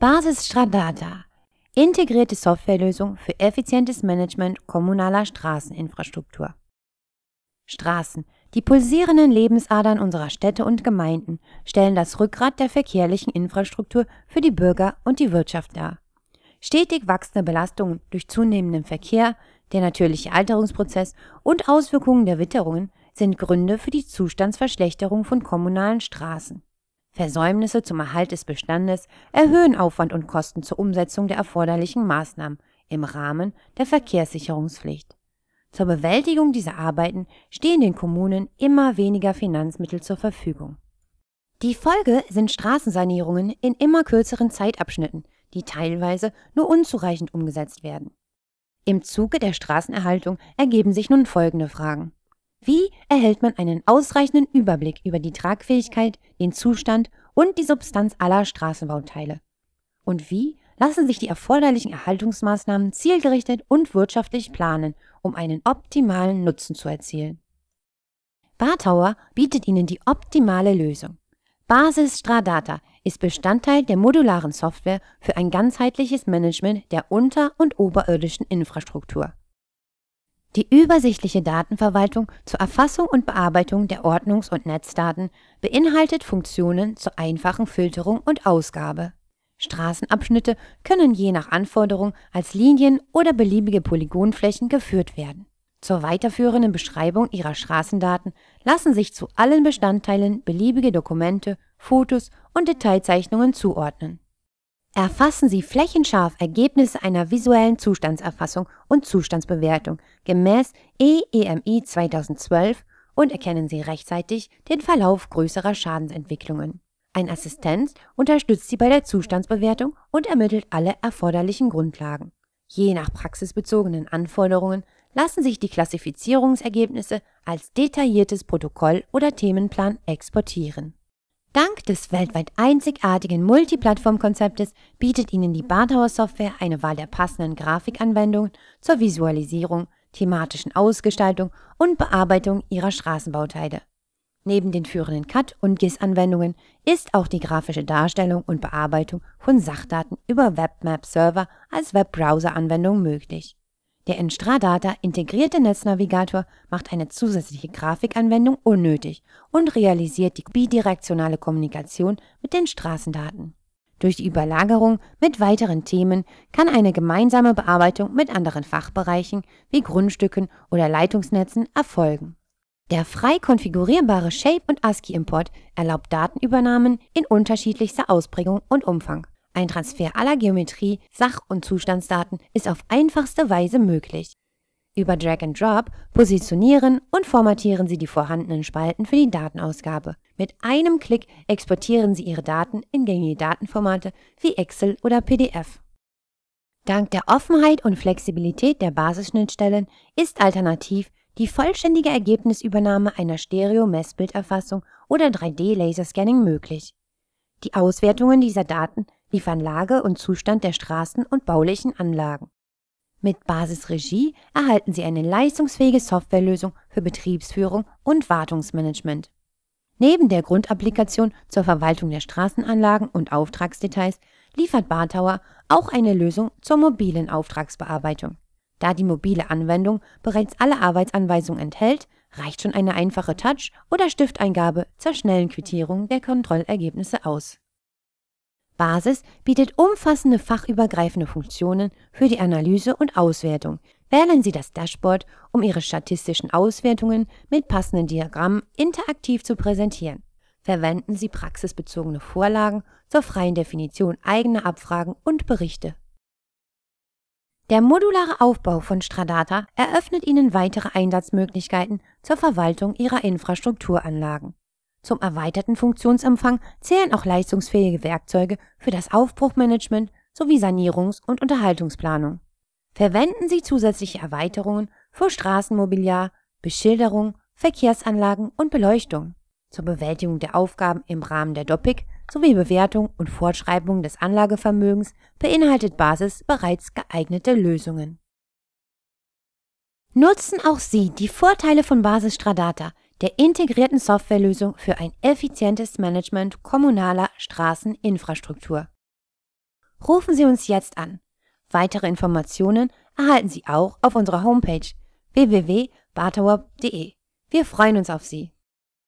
Basis Stradata. Integrierte Softwarelösung für effizientes Management kommunaler Straßeninfrastruktur. Straßen, die pulsierenden Lebensadern unserer Städte und Gemeinden, stellen das Rückgrat der verkehrlichen Infrastruktur für die Bürger und die Wirtschaft dar. Stetig wachsende Belastungen durch zunehmenden Verkehr, der natürliche Alterungsprozess und Auswirkungen der Witterungen sind Gründe für die Zustandsverschlechterung von kommunalen Straßen. Versäumnisse zum Erhalt des Bestandes erhöhen Aufwand und Kosten zur Umsetzung der erforderlichen Maßnahmen im Rahmen der Verkehrssicherungspflicht. Zur Bewältigung dieser Arbeiten stehen den Kommunen immer weniger Finanzmittel zur Verfügung. Die Folge sind Straßensanierungen in immer kürzeren Zeitabschnitten, die teilweise nur unzureichend umgesetzt werden. Im Zuge der Straßenerhaltung ergeben sich nun folgende Fragen. Wie erhält man einen ausreichenden Überblick über die Tragfähigkeit, den Zustand und die Substanz aller Straßenbauteile? Und wie lassen sich die erforderlichen Erhaltungsmaßnahmen zielgerichtet und wirtschaftlich planen, um einen optimalen Nutzen zu erzielen? Bartower bietet Ihnen die optimale Lösung. Basis Stradata ist Bestandteil der modularen Software für ein ganzheitliches Management der unter- und oberirdischen Infrastruktur. Die übersichtliche Datenverwaltung zur Erfassung und Bearbeitung der Ordnungs- und Netzdaten beinhaltet Funktionen zur einfachen Filterung und Ausgabe. Straßenabschnitte können je nach Anforderung als Linien oder beliebige Polygonflächen geführt werden. Zur weiterführenden Beschreibung ihrer Straßendaten lassen sich zu allen Bestandteilen beliebige Dokumente, Fotos und Detailzeichnungen zuordnen erfassen Sie flächenscharf Ergebnisse einer visuellen Zustandserfassung und Zustandsbewertung gemäß EEMI 2012 und erkennen Sie rechtzeitig den Verlauf größerer Schadensentwicklungen. Ein Assistent unterstützt Sie bei der Zustandsbewertung und ermittelt alle erforderlichen Grundlagen. Je nach praxisbezogenen Anforderungen lassen sich die Klassifizierungsergebnisse als detailliertes Protokoll oder Themenplan exportieren. Dank des weltweit einzigartigen Multiplattform-Konzeptes bietet Ihnen die Bartower software eine Wahl der passenden Grafikanwendungen zur Visualisierung, thematischen Ausgestaltung und Bearbeitung Ihrer Straßenbauteile. Neben den führenden CAD- und GIS-Anwendungen ist auch die grafische Darstellung und Bearbeitung von Sachdaten über Webmap-Server als Webbrowser-Anwendung möglich. Der in Stradata integrierte Netznavigator macht eine zusätzliche Grafikanwendung unnötig und realisiert die bidirektionale Kommunikation mit den Straßendaten. Durch die Überlagerung mit weiteren Themen kann eine gemeinsame Bearbeitung mit anderen Fachbereichen wie Grundstücken oder Leitungsnetzen erfolgen. Der frei konfigurierbare Shape- und ASCII-Import erlaubt Datenübernahmen in unterschiedlichster Ausprägung und Umfang. Ein Transfer aller Geometrie, Sach- und Zustandsdaten ist auf einfachste Weise möglich. Über Drag and Drop positionieren und formatieren Sie die vorhandenen Spalten für die Datenausgabe. Mit einem Klick exportieren Sie Ihre Daten in gängige Datenformate wie Excel oder PDF. Dank der Offenheit und Flexibilität der Basisschnittstellen ist alternativ die vollständige Ergebnisübernahme einer Stereo-Messbilderfassung oder 3D-Laserscanning möglich. Die Auswertungen dieser Daten liefern Lage und Zustand der Straßen und baulichen Anlagen. Mit Basisregie erhalten Sie eine leistungsfähige Softwarelösung für Betriebsführung und Wartungsmanagement. Neben der Grundapplikation zur Verwaltung der Straßenanlagen und Auftragsdetails liefert Bartower auch eine Lösung zur mobilen Auftragsbearbeitung. Da die mobile Anwendung bereits alle Arbeitsanweisungen enthält, reicht schon eine einfache Touch- oder Stifteingabe zur schnellen Quittierung der Kontrollergebnisse aus. Basis bietet umfassende fachübergreifende Funktionen für die Analyse und Auswertung. Wählen Sie das Dashboard, um Ihre statistischen Auswertungen mit passenden Diagrammen interaktiv zu präsentieren. Verwenden Sie praxisbezogene Vorlagen zur freien Definition eigener Abfragen und Berichte. Der modulare Aufbau von Stradata eröffnet Ihnen weitere Einsatzmöglichkeiten zur Verwaltung Ihrer Infrastrukturanlagen. Zum erweiterten Funktionsumfang zählen auch leistungsfähige Werkzeuge für das Aufbruchmanagement sowie Sanierungs- und Unterhaltungsplanung. Verwenden Sie zusätzliche Erweiterungen für Straßenmobiliar, Beschilderung, Verkehrsanlagen und Beleuchtung. Zur Bewältigung der Aufgaben im Rahmen der DOPIC sowie Bewertung und Fortschreibung des Anlagevermögens beinhaltet Basis bereits geeignete Lösungen. Nutzen auch Sie die Vorteile von Basis Stradata der integrierten Softwarelösung für ein effizientes Management kommunaler Straßeninfrastruktur. Rufen Sie uns jetzt an. Weitere Informationen erhalten Sie auch auf unserer Homepage www.bartauer.de. Wir freuen uns auf Sie.